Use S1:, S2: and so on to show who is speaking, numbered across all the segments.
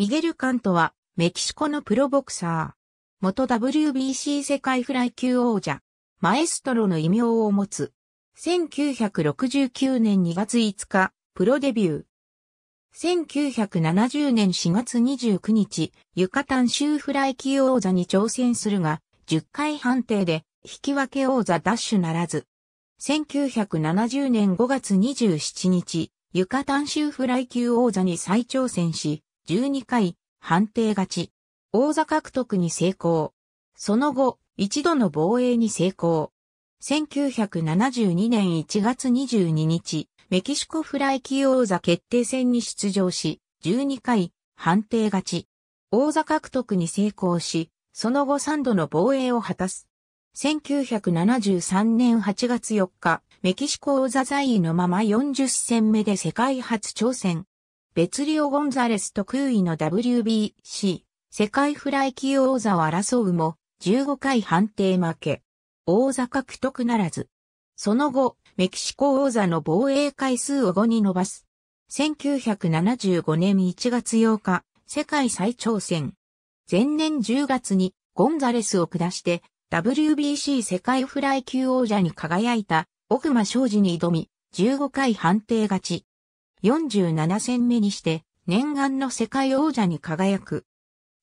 S1: ミゲル・カントは、メキシコのプロボクサー。元 WBC 世界フライ級王者、マエストロの異名を持つ。1969年2月5日、プロデビュー。1970年4月29日、ユカタン州フライ級王座に挑戦するが、10回判定で、引き分け王座ダッシュならず。1970年5月27日、ユカタン州フライ級王座に再挑戦し、12回、判定勝ち。王座獲得に成功。その後、一度の防衛に成功。1972年1月22日、メキシコフライ級王座決定戦に出場し、12回、判定勝ち。王座獲得に成功し、その後3度の防衛を果たす。1973年8月4日、メキシコ王座在位のまま40戦目で世界初挑戦。ベツリオ・ゴンザレス特位の WBC 世界フライ級王座を争うも15回判定負け。王座獲得ならず。その後、メキシコ王座の防衛回数を5に伸ばす。1975年1月8日、世界再挑戦。前年10月にゴンザレスを下して WBC 世界フライ級王者に輝いた奥間昌司に挑み、15回判定勝ち。47戦目にして、念願の世界王者に輝く。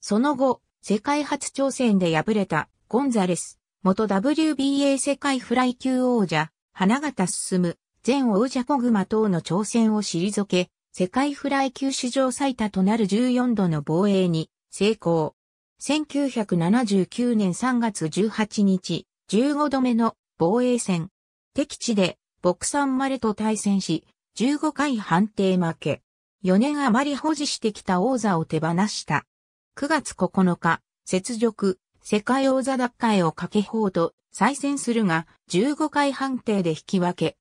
S1: その後、世界初挑戦で敗れたゴンザレス、元 WBA 世界フライ級王者、花形進前王者グマ等の挑戦を退け、世界フライ級史上最多となる14度の防衛に成功。1979年3月18日、15度目の防衛戦。敵地で、ボクサンマレと対戦し、15回判定負け。4年余り保持してきた王座を手放した。9月9日、雪辱、世界王座奪回をかけ放と再戦するが、15回判定で引き分け。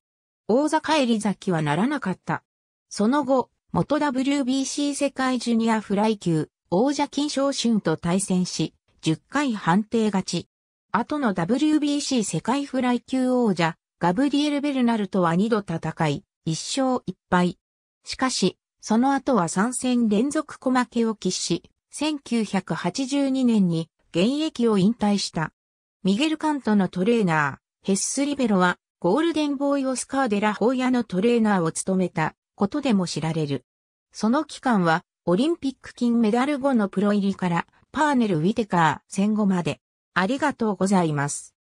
S1: 王座返り咲きはならなかった。その後、元 WBC 世界ジュニアフライ級、王者金賞春と対戦し、10回判定勝ち。後の WBC 世界フライ級王者、ガブリエル・ベルナルとは2度戦い、一勝一敗。しかし、その後は3戦連続小負けを喫し、1982年に現役を引退した。ミゲル・カントのトレーナー、ヘッス・リベロは、ゴールデンボーイ・オスカー・デラ・ホーヤのトレーナーを務めたことでも知られる。その期間は、オリンピック金メダル後のプロ入りから、パーネル・ウィテカー戦後まで。ありがとうございます。